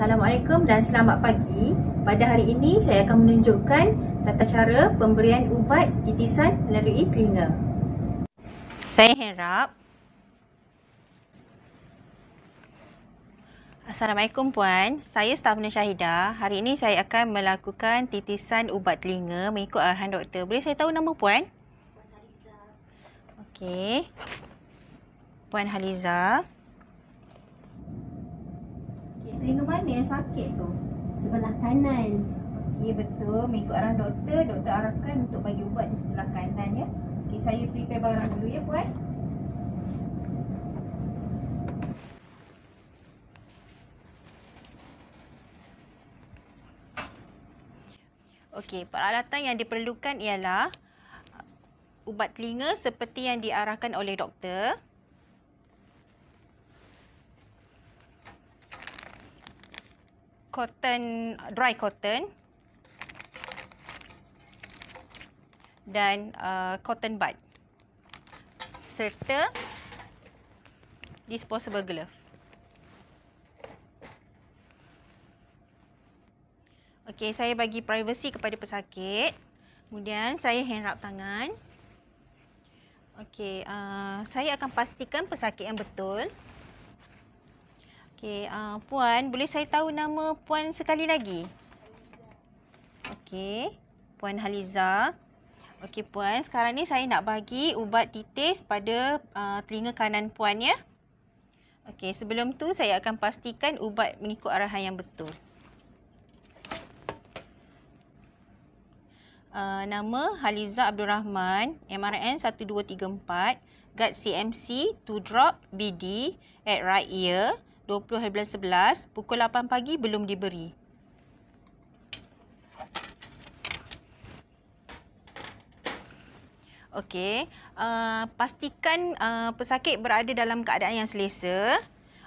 Assalamualaikum dan selamat pagi. Pada hari ini saya akan menunjukkan tata cara pemberian ubat titisan melalui telinga. Saya harap Assalamualaikum puan. Saya Stafna Syahida. Hari ini saya akan melakukan titisan ubat telinga mengikut arahan doktor. Boleh saya tahu nama puan? Puan Haliza. Okey. Puan Haliza telinga mana yang sakit tu? Sebelah kanan. Okey betul. Mengikut arahan doktor, doktor arahkan untuk bagi ubat di sebelah kanan ya. Okey saya prepare barang dulu ya puan. Okey, peralatan yang diperlukan ialah ubat telinga seperti yang diarahkan oleh doktor. cotton dry cotton dan uh, cotton bud serta disposable glove. Okey, saya bagi privacy kepada pesakit. Kemudian saya hand wrap tangan. Okey, uh, saya akan pastikan pesakit yang betul. Okey, uh, Puan, boleh saya tahu nama Puan sekali lagi? Okey, Puan Haliza. Okey, Puan, sekarang ni saya nak bagi ubat titis pada uh, telinga kanan Puan, ya. Okey, sebelum tu saya akan pastikan ubat mengikut arahan yang betul. Uh, nama Haliza Abdul Rahman, MRN 1234, GAT CMC, 2 drop BD, at right ear. 20 hari bulan 11 pukul 8 pagi belum diberi. Okey, uh, pastikan uh, pesakit berada dalam keadaan yang selesa.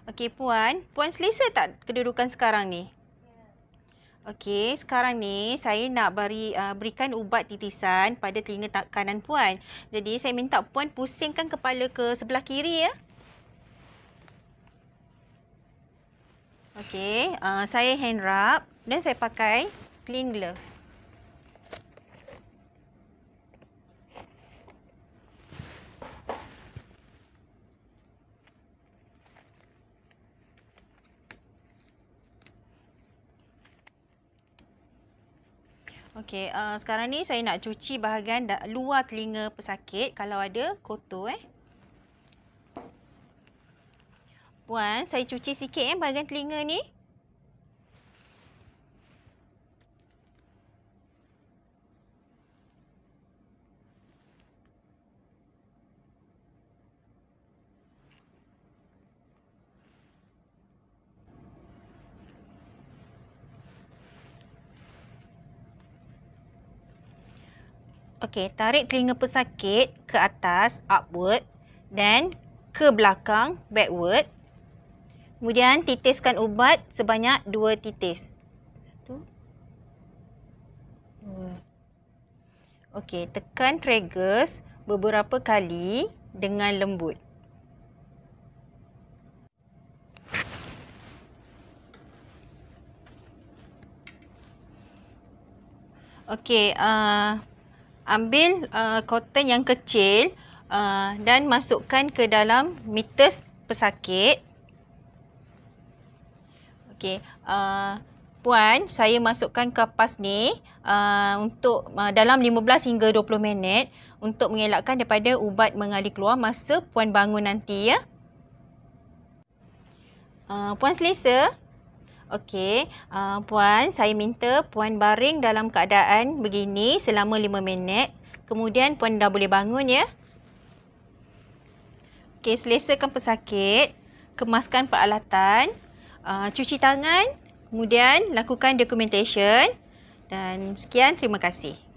Okey, puan, puan selesa tak kedudukan sekarang ni? Okey, sekarang ni saya nak beri uh, berikan ubat titisan pada telinga kanan puan. Jadi saya minta puan pusingkan kepala ke sebelah kiri ya. Okey, uh, saya hand rub dan saya pakai clean glove. Okey, uh, sekarang ni saya nak cuci bahagian luar telinga pesakit kalau ada kotor eh. puan, saya cuci sikit eh bahagian telinga ni. Okey, tarik telinga pesakit ke atas upward dan ke belakang backward. Kemudian titiskan ubat sebanyak dua titis. Okey, tekan tregus beberapa kali dengan lembut. Okey, uh, ambil uh, cotton yang kecil uh, dan masukkan ke dalam meter pesakit. Okey. Uh, puan, saya masukkan kapas ni uh, untuk uh, dalam 15 hingga 20 minit untuk mengelakkan daripada ubat mengalir keluar masa puan bangun nanti ya. Uh, puan selesa? Okey, uh, puan, saya minta puan baring dalam keadaan begini selama 5 minit. Kemudian puan dah boleh bangun ya. Okey, selesakan pesakit, kemaskan peralatan. Ah, cuci tangan, kemudian lakukan documentation dan sekian terima kasih.